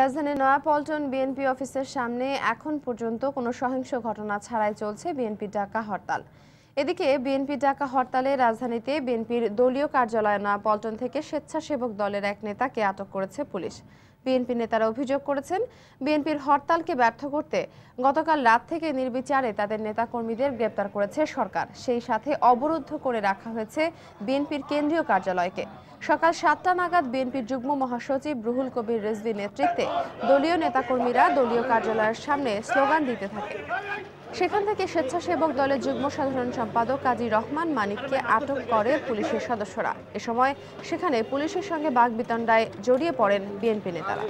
রাজধানীর নয়াপল্টন বিএনপি অফিসের সামনে এখন পর্যন্ত কোনো সহিংস ঘটনা ছাড়াই চলছে বিএনপি ডাকা হরতাল এদিকে বিএনপি ডাকা হরতালে রাজধানীতে বিএনপির দলীয় কার্যালয় নয়াপল্টন থেকে স্বেচ্ছাসেবক দলের এক নেতাকে আটক করেছে পুলিশ বিএনপি নেতারা অভিযোগ করেছেন বিএনপির হরতালকে ব্যর্থ করতে গতকাল রাত থেকে নির্বিচারে তাদের নেতাকর্মীদের গ্রেপ্তার করেছে সরকার সেই সাথে অবরুদ্ধ করে রাখা হয়েছে বিএনপির কেন্দ্রীয় কার্যালয়কে সকাল সাতটা নাগাদ বিএনপির যুগ্ম মহাসচিব রুহুল কবির রেজভির নেতৃত্বে দলীয় নেতাকর্মীরা দলীয় কার্যালয়ের সামনে স্লোগান দিতে থাকে সেখান থেকে স্বেচ্ছাসেবক দলের যুগ্ম সাধারণ সম্পাদক কাজী রহমান মানিককে আটক করে পুলিশের সদস্যরা এ সময় সেখানে পুলিশের সঙ্গে বাগবিতণ্ডায় জড়িয়ে পড়েন বিএনপি নেতা তারা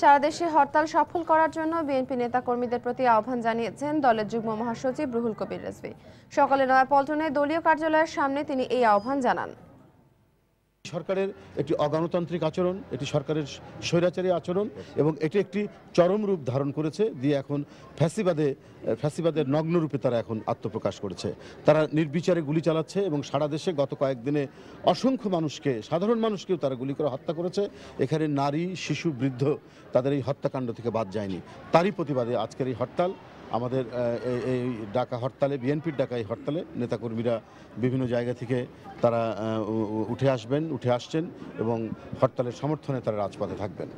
সারাদেশে হরতাল সফল করার জন্য বিএনপি নেতাকর্মীদের প্রতি আহ্বান জানিয়েছেন দলের যুগ্ম মহাসচিব রুহুল কবির রেজভি সকালে নয়াপল্টনে দলীয় কার্যালয়ের সামনে তিনি এই আহ্বান জানান সরকারের একটি অগণতান্ত্রিক আচরণ এটি সরকারের স্বৈরাচারী আচরণ এবং এটি একটি চরম রূপ ধারণ করেছে দিয়ে এখন ফ্যাসিবাদে ফ্যাসিবাদের নগ্নরূপে তারা এখন আত্মপ্রকাশ করেছে তারা নির্বিচারে গুলি চালাচ্ছে এবং সারা দেশে গত কয়েকদিনে অসংখ্য মানুষকে সাধারণ মানুষকেও তারা গুলি করে হত্যা করেছে এখানে নারী শিশু বৃদ্ধ তাদের এই হত্যাকাণ্ড থেকে বাদ যায়নি তারই প্রতিবাদে আজকের এই হরতাল আমাদের এই ডাকা হরতালে বিএনপির ডাকা এই হরতালে নেতাকর্মীরা বিভিন্ন জায়গা থেকে তারা উঠে আসবেন উঠে আসছেন এবং হরতালের সমর্থনে তারা রাজপথে থাকবেন